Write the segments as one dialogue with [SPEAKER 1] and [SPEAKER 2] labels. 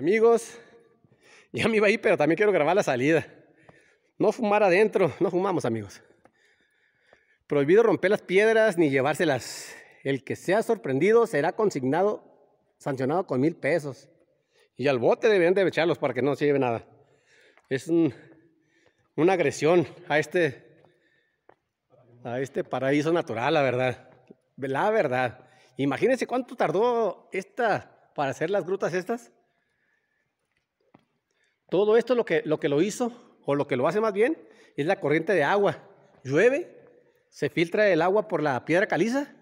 [SPEAKER 1] amigos, ya me iba ahí, pero también quiero grabar la salida. No fumar adentro, no fumamos, amigos. Prohibido romper las piedras ni llevárselas. El que sea sorprendido será consignado, sancionado con mil pesos. Y al bote deben de echarlos para que no se lleve nada. Es una agresión a este, a este paraíso natural, la verdad. La verdad. Imagínense cuánto tardó esta para hacer las grutas estas. Todo esto lo que, lo que lo hizo, o lo que lo hace más bien, es la corriente de agua. Llueve, se filtra el agua por la piedra caliza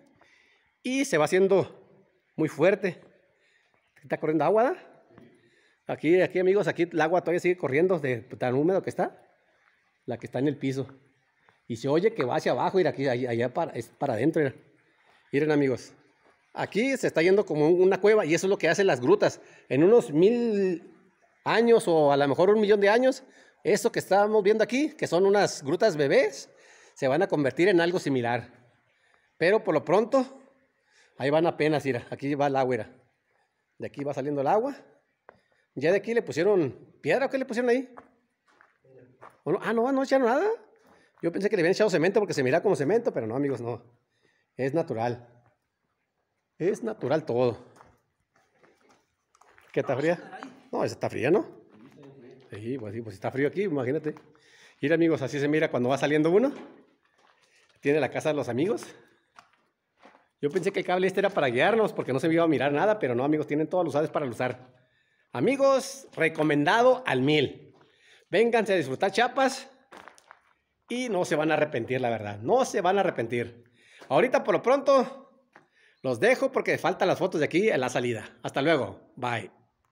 [SPEAKER 1] y se va haciendo muy fuerte. Está corriendo agua, Aquí, aquí amigos, aquí el agua todavía sigue corriendo de tan húmedo que está, la que está en el piso. Y se oye que va hacia abajo, ir aquí, allá para, es para adentro, Miren amigos, aquí se está yendo como una cueva y eso es lo que hacen las grutas. En unos mil, años o a lo mejor un millón de años, eso que estábamos viendo aquí, que son unas grutas bebés, se van a convertir en algo similar. Pero por lo pronto, ahí van apenas, mira, aquí va el agua, De aquí va saliendo el agua. Ya de aquí le pusieron piedra o qué le pusieron ahí. ah, no, no echaron nada. Yo pensé que le habían echado cemento porque se mira como cemento, pero no, amigos, no. Es natural. Es natural todo. ¿Qué está fría? No, esa está fría, ¿no? Sí, pues sí, pues está frío aquí, imagínate. Mira amigos, así se mira cuando va saliendo uno. Tiene la casa de los amigos. Yo pensé que el cable este era para guiarnos porque no se me iba a mirar nada, pero no amigos, tienen todas usadas para usar. Amigos, recomendado al mil. Vénganse a disfrutar Chapas y no se van a arrepentir, la verdad. No se van a arrepentir. Ahorita por lo pronto los dejo porque faltan las fotos de aquí en la salida. Hasta luego. Bye.